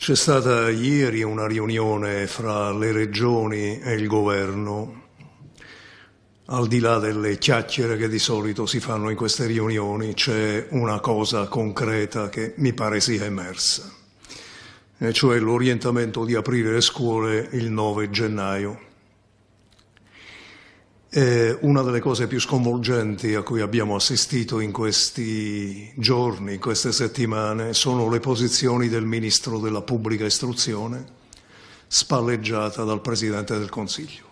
C'è stata ieri una riunione fra le regioni e il governo, al di là delle chiacchiere che di solito si fanno in queste riunioni, c'è una cosa concreta che mi pare sia emersa, e cioè l'orientamento di aprire le scuole il 9 gennaio. Eh, una delle cose più sconvolgenti a cui abbiamo assistito in questi giorni, in queste settimane, sono le posizioni del Ministro della Pubblica Istruzione, spalleggiata dal Presidente del Consiglio.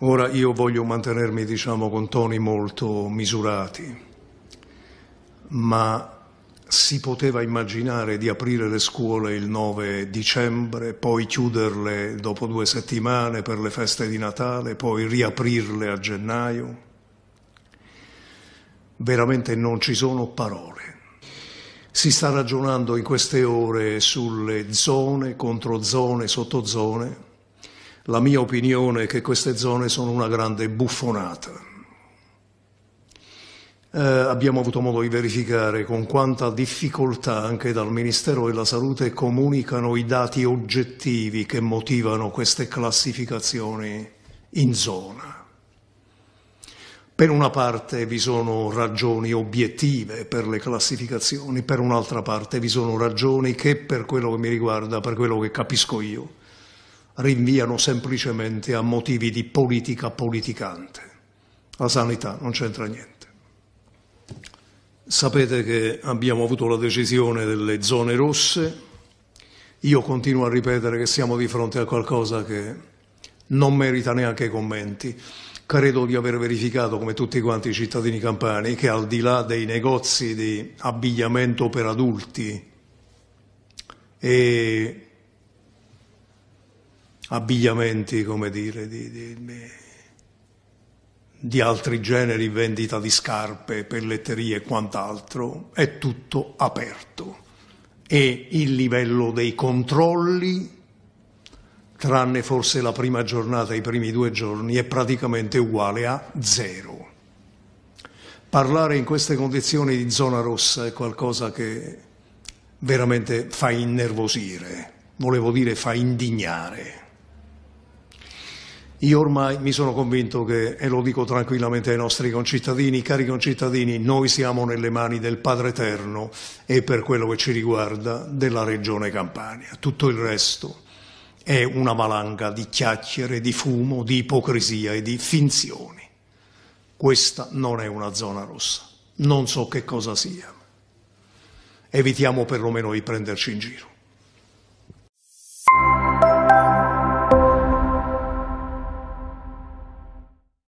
Ora io voglio mantenermi, diciamo, con toni molto misurati, ma si poteva immaginare di aprire le scuole il 9 dicembre, poi chiuderle dopo due settimane per le feste di Natale, poi riaprirle a gennaio? Veramente non ci sono parole. Si sta ragionando in queste ore sulle zone, contro zone, sotto zone. La mia opinione è che queste zone sono una grande buffonata eh, abbiamo avuto modo di verificare con quanta difficoltà anche dal Ministero della Salute comunicano i dati oggettivi che motivano queste classificazioni in zona. Per una parte vi sono ragioni obiettive per le classificazioni, per un'altra parte vi sono ragioni che per quello che mi riguarda, per quello che capisco io, rinviano semplicemente a motivi di politica politicante. La sanità non c'entra niente. Sapete che abbiamo avuto la decisione delle zone rosse, io continuo a ripetere che siamo di fronte a qualcosa che non merita neanche i commenti. Credo di aver verificato, come tutti quanti i cittadini campani, che al di là dei negozi di abbigliamento per adulti e abbigliamenti, come dire, di, di, di di altri generi, vendita di scarpe, pelletterie e quant'altro, è tutto aperto. E il livello dei controlli, tranne forse la prima giornata, i primi due giorni, è praticamente uguale a zero. Parlare in queste condizioni di zona rossa è qualcosa che veramente fa innervosire, volevo dire fa indignare. Io ormai mi sono convinto che, e lo dico tranquillamente ai nostri concittadini, cari concittadini, noi siamo nelle mani del Padre Eterno e per quello che ci riguarda della Regione Campania. Tutto il resto è una valanga di chiacchiere, di fumo, di ipocrisia e di finzioni. Questa non è una zona rossa, non so che cosa sia. Evitiamo perlomeno di prenderci in giro.